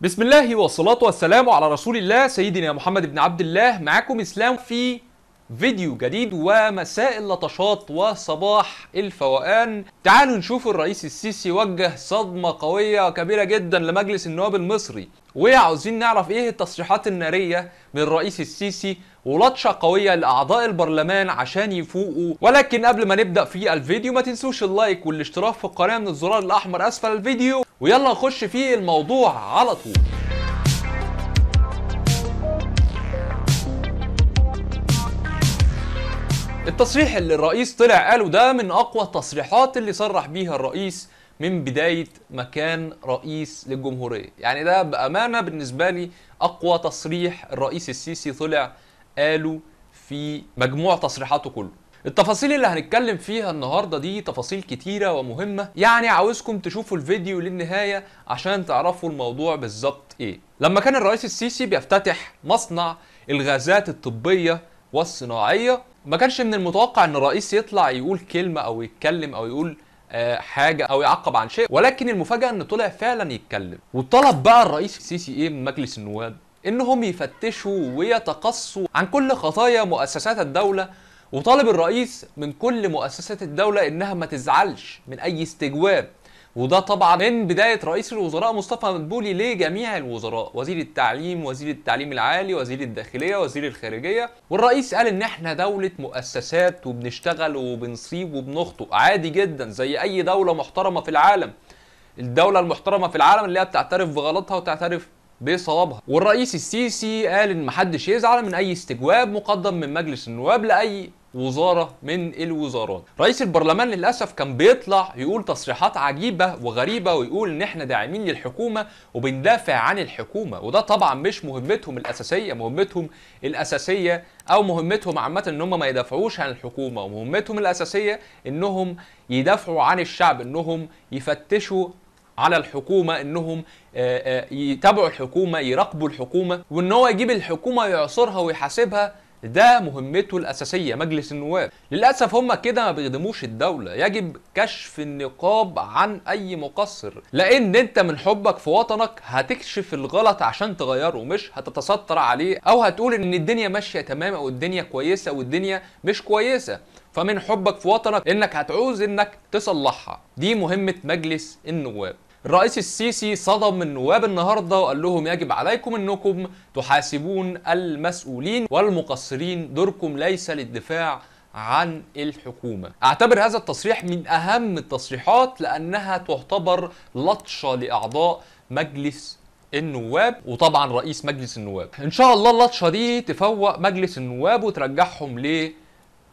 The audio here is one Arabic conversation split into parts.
بسم الله والصلاة والسلام على رسول الله سيدنا محمد بن عبد الله معكم إسلام في فيديو جديد ومساء اللطشات وصباح الفوقان تعالوا نشوف الرئيس السيسي وجه صدمة قوية كبيرة جدا لمجلس النواب المصري وعاوزين نعرف ايه التصريحات النارية من الرئيس السيسي ولطشة قوية لأعضاء البرلمان عشان يفوقوا ولكن قبل ما نبدأ في الفيديو ما تنسوش اللايك والاشتراك في القناة من الزرار الأحمر أسفل الفيديو ويلا نخش في الموضوع على طول التصريح اللي الرئيس طلع قاله ده من اقوى التصريحات اللي صرح بيها الرئيس من بدايه مكان رئيس للجمهوريه يعني ده بامانه بالنسبه لي اقوى تصريح الرئيس السيسي طلع قاله في مجموع تصريحاته كله التفاصيل اللي هنتكلم فيها النهاردة دي تفاصيل كتيرة ومهمة يعني عاوزكم تشوفوا الفيديو للنهاية عشان تعرفوا الموضوع بالظبط ايه لما كان الرئيس السيسي بيفتتح مصنع الغازات الطبية والصناعية ما كانش من المتوقع ان الرئيس يطلع يقول كلمة او يتكلم او يقول آه، حاجه او يعقب عن شيء ولكن المفاجاه ان طلع فعلا يتكلم وطلب بقى الرئيس السيسي ايه من مجلس النواب انهم يفتشوا ويتقصوا عن كل خطايا مؤسسات الدوله وطالب الرئيس من كل مؤسسات الدولة إنها ما تزعلش من أي استجواب وده طبعا من بداية رئيس الوزراء مصطفى مدبولي لجميع الوزراء وزير التعليم وزير التعليم العالي وزير الداخلية وزير الخارجية والرئيس قال ان احنا دولة مؤسسات وبنشتغل وبنصيب وبنخطئ عادي جدا زي اي دولة محترمة في العالم الدولة المحترمة في العالم اللي هي بتعترف بغلطها وتعترف بصوابها والرئيس السيسي قال ان محدش يزعل من اي استجواب مقدم من مجلس النواب لاي وزاره من الوزارات رئيس البرلمان للاسف كان بيطلع يقول تصريحات عجيبه وغريبه ويقول ان احنا داعمين للحكومه وبندافع عن الحكومه وده طبعا مش مهمتهم الاساسيه مهمتهم الاساسيه او مهمتهم عامه ان هم ما يدافعوش عن الحكومه ومهمتهم الاساسيه انهم يدافعوا عن الشعب انهم يفتشوا على الحكومه انهم آه، آه، يتابعوا الحكومه يراقبوا الحكومه وان هو يجيب الحكومه يعصرها ويحاسبها ده مهمته الأساسية مجلس النواب للأسف هم كده ما بيخدموش الدولة يجب كشف النقاب عن أي مقصر لأن أنت من حبك في وطنك هتكشف الغلط عشان تغيره مش هتتستر عليه أو هتقول إن الدنيا ماشية تمام أو الدنيا كويسة والدنيا مش كويسة فمن حبك في وطنك إنك هتعوز إنك تصلحها دي مهمة مجلس النواب الرئيس السيسي صدم النواب النهارده وقال لهم يجب عليكم انكم تحاسبون المسؤولين والمقصرين دوركم ليس للدفاع عن الحكومة اعتبر هذا التصريح من اهم التصريحات لانها تعتبر لطشة لاعضاء مجلس النواب وطبعا رئيس مجلس النواب ان شاء الله اللطشة دي تفوق مجلس النواب وترجعهم ليه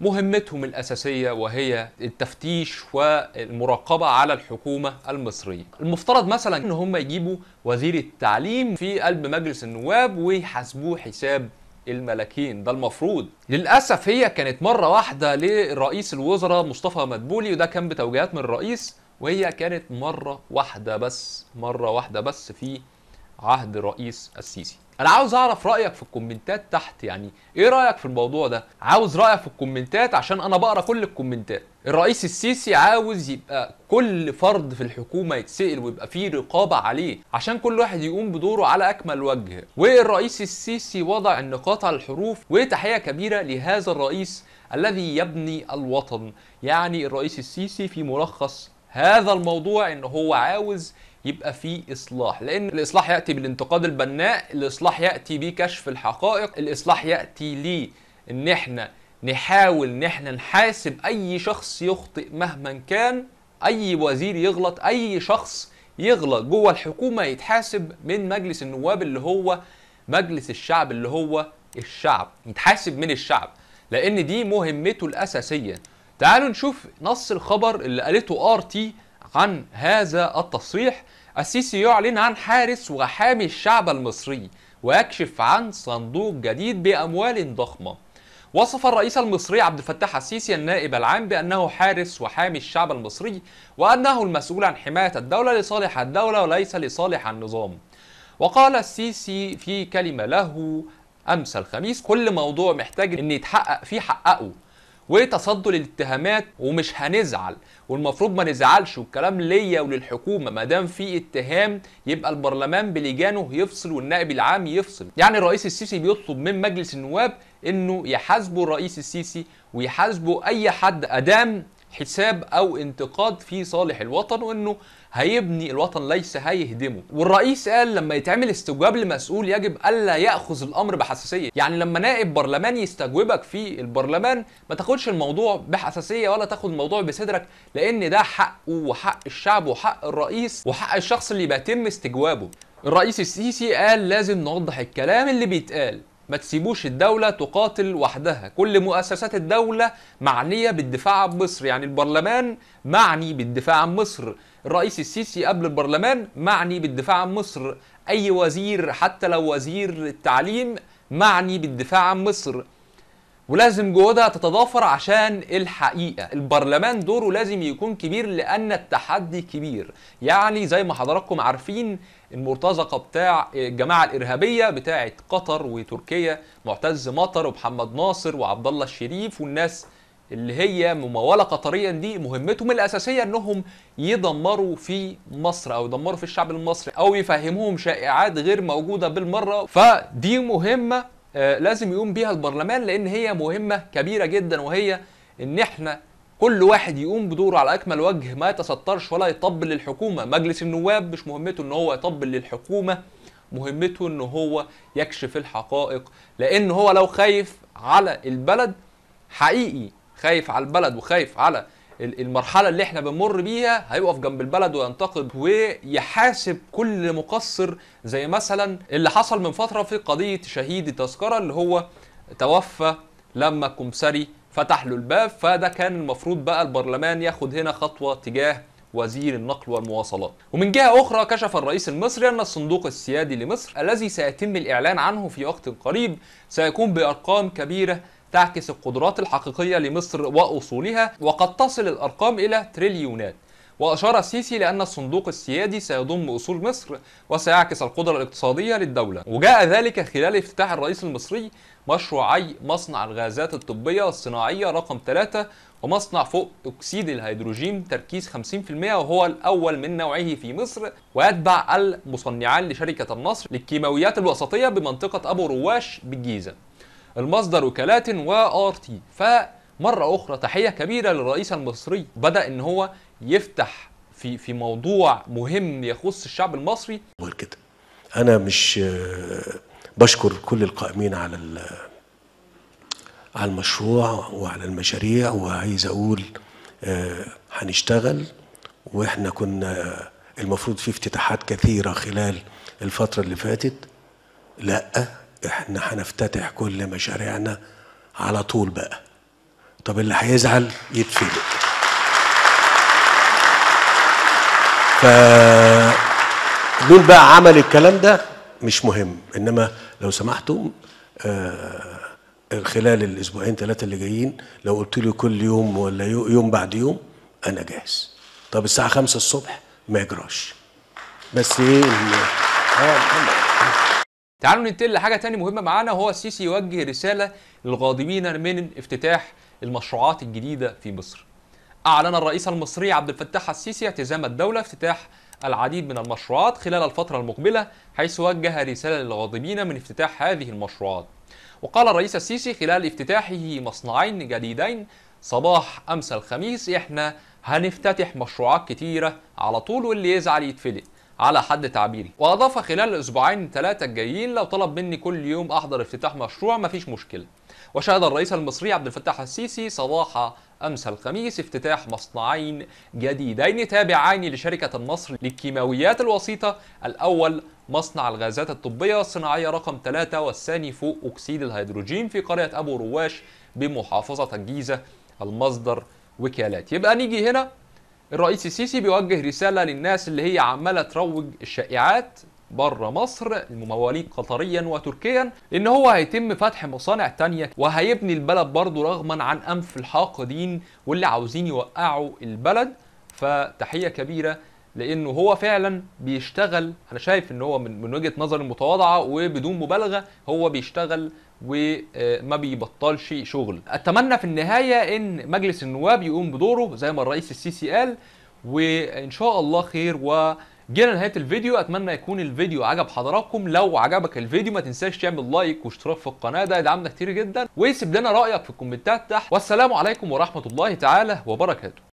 مهمتهم الأساسية وهي التفتيش والمراقبة على الحكومة المصرية المفترض مثلا أن هم يجيبوا وزير التعليم في قلب مجلس النواب ويحاسبوه حساب الملكين ده المفروض للأسف هي كانت مرة واحدة لرئيس الوزراء مصطفى مدبولي وده كان بتوجيهات من الرئيس وهي كانت مرة واحدة بس مرة واحدة بس في عهد رئيس السيسي انا عاوز اعرف رايك في الكومنتات تحت يعني ايه رايك في الموضوع ده عاوز رايك في الكومنتات عشان انا بقرا كل الكومنتات الرئيس السيسي عاوز يبقى كل فرد في الحكومه يتسال ويبقى في رقابه عليه عشان كل واحد يقوم بدوره على اكمل وجه والرئيس السيسي وضع النقاط على الحروف وتحيه كبيره لهذا الرئيس الذي يبني الوطن يعني الرئيس السيسي في ملخص هذا الموضوع ان هو عاوز يبقى في اصلاح لان الاصلاح ياتي بالانتقاد البناء الاصلاح ياتي بكشف الحقائق الاصلاح ياتي لي ان احنا نحاول ان احنا نحاسب اي شخص يخطئ مهما كان اي وزير يغلط اي شخص يغلط جوه الحكومه يتحاسب من مجلس النواب اللي هو مجلس الشعب اللي هو الشعب يتحاسب من الشعب لان دي مهمته الاساسيه تعالوا نشوف نص الخبر اللي قالته ار تي عن هذا التصريح السيسي يعلن عن حارس وحامي الشعب المصري ويكشف عن صندوق جديد بأموال ضخمة وصف الرئيس المصري عبد الفتاح السيسي النائب العام بأنه حارس وحامي الشعب المصري وأنه المسؤول عن حماية الدولة لصالح الدولة وليس لصالح النظام وقال السيسي في كلمة له أمس الخميس كل موضوع محتاج أن يتحقق فيه حققه وتصدوا للاتهامات ومش هنزعل والمفروض ما نزعلش والكلام ليا وللحكومه ما دام في اتهام يبقى البرلمان بلجانه يفصل والنائب العام يفصل يعني الرئيس السيسي بيطلب من مجلس النواب انه يحاسبوا الرئيس السيسي ويحاسبوا اي حد ادام حساب او انتقاد في صالح الوطن وانه هيبني الوطن ليس هيهدمه والرئيس قال لما يتعمل استجواب لمسؤول يجب الا ياخذ الامر بحساسيه يعني لما نائب برلمان يستجوبك في البرلمان ما تاخدش الموضوع بحساسيه ولا تاخد الموضوع بصدرك لان ده حقه وحق الشعب وحق الرئيس وحق الشخص اللي بيتم استجوابه الرئيس السيسي قال لازم نوضح الكلام اللي بيتقال ما تسيبوش الدولة تقاتل وحدها كل مؤسسات الدولة معنية بالدفاع عن مصر يعني البرلمان معني بالدفاع عن مصر الرئيس السيسي قبل البرلمان معني بالدفاع عن مصر أي وزير حتى لو وزير التعليم معني بالدفاع عن مصر ولازم جهودها تتضافر عشان الحقيقه البرلمان دوره لازم يكون كبير لان التحدي كبير يعني زي ما حضراتكم عارفين المرتزقه بتاع الجماعه الارهابيه بتاعه قطر وتركيا معتز مطر ومحمد ناصر وعبد الله الشريف والناس اللي هي مموله قطريا دي مهمتهم الاساسيه انهم يدمروا في مصر او يدمروا في الشعب المصري او يفهموهم شائعات غير موجوده بالمره فدي مهمه آه، لازم يقوم بيها البرلمان لان هي مهمه كبيره جدا وهي ان احنا كل واحد يقوم بدوره على اكمل وجه ما يتسترش ولا يطبل للحكومه مجلس النواب مش مهمته ان هو يطبل للحكومه مهمته ان هو يكشف الحقائق لان هو لو خايف على البلد حقيقي خايف على البلد وخايف على المرحلة اللي احنا بنمر بيها هيقف جنب البلد وينتقد ويحاسب كل مقصر زي مثلا اللي حصل من فترة في قضية شهيد التذكرة اللي هو توفى لما كمسري فتح له الباب فده كان المفروض بقى البرلمان ياخد هنا خطوه تجاه وزير النقل والمواصلات ومن جهة أخرى كشف الرئيس المصري أن الصندوق السيادي لمصر الذي سيتم الإعلان عنه في وقت قريب سيكون بأرقام كبيرة تعكس القدرات الحقيقية لمصر وأصولها وقد تصل الأرقام إلى تريليونات وأشار السيسي لأن الصندوق السيادي سيضم أصول مصر وسيعكس القدرة الاقتصادية للدولة وجاء ذلك خلال افتتاح الرئيس المصري مشروعي مصنع الغازات الطبية الصناعية رقم 3 ومصنع فوق أكسيد الهيدروجين تركيز 50% وهو الأول من نوعه في مصر ويتبع المصنعان لشركة النصر للكيماويات الوسطية بمنطقة أبو رواش بالجيزة المصدر وكالات وآر تي فمرة أخرى تحية كبيرة للرئيس المصري بدأ إن هو يفتح في في موضوع مهم يخص الشعب المصري كده انا مش بشكر كل القائمين على على المشروع وعلى المشاريع وعايز اقول آه، هنشتغل واحنا كنا المفروض في افتتاحات كثيره خلال الفتره اللي فاتت لا احنا هنفتتح كل مشاريعنا على طول بقى طب اللي هيزعل يتفلت ف مين بقى عمل الكلام ده مش مهم انما لو سمحتم آه خلال الاسبوعين ثلاثه اللي جايين لو قلت لي كل يوم ولا يوم بعد يوم انا جاهز طب الساعه 5 الصبح ما يجراش بس ايه آه، تعالوا ننتقل لحاجه تانية مهمه معانا وهو السيسي يوجه رساله للغاضبين من افتتاح المشروعات الجديده في مصر أعلن الرئيس المصري عبد الفتاح السيسي التزام الدولة افتتاح العديد من المشروعات خلال الفترة المقبلة حيث وجه رسالة للغاضبين من افتتاح هذه المشروعات وقال الرئيس السيسي خلال افتتاحه مصنعين جديدين صباح أمس الخميس إحنا هنفتتح مشروعات كتيرة على طول واللي يزعل يتفلق على حد تعبيري واضاف خلال الاسبوعين ثلاثه الجايين لو طلب مني كل يوم احضر افتتاح مشروع مفيش مشكله وشهد الرئيس المصري عبد الفتاح السيسي صباح امس الخميس افتتاح مصنعين جديدين تابعين لشركه النصر للكيماويات الوسيطه الاول مصنع الغازات الطبيه الصناعيه رقم 3 والثاني فوق اكسيد الهيدروجين في قريه ابو رواش بمحافظه الجيزه المصدر وكالات يبقى نيجي هنا الرئيس السيسي بيوجه رساله للناس اللي هي عماله تروج الشائعات بره مصر المواليد قطريا وتركيا ان هو هيتم فتح مصانع تانية وهيبني البلد برضه رغما عن انف الحاقدين واللي عاوزين يوقعوا البلد فتحيه كبيره لانه هو فعلا بيشتغل انا شايف ان هو من, من وجهه نظري المتواضعه وبدون مبالغه هو بيشتغل وما بيبطلش شغل اتمنى في النهايه ان مجلس النواب يقوم بدوره زي ما الرئيس السيسي قال وان شاء الله خير و جينا لنهايه الفيديو اتمنى يكون الفيديو عجب حضراتكم لو عجبك الفيديو ما تنساش تعمل لايك واشتراك في القناه ده يدعمنا كتير جدا وسيب لنا رايك في الكومنتات تحت والسلام عليكم ورحمه الله تعالى وبركاته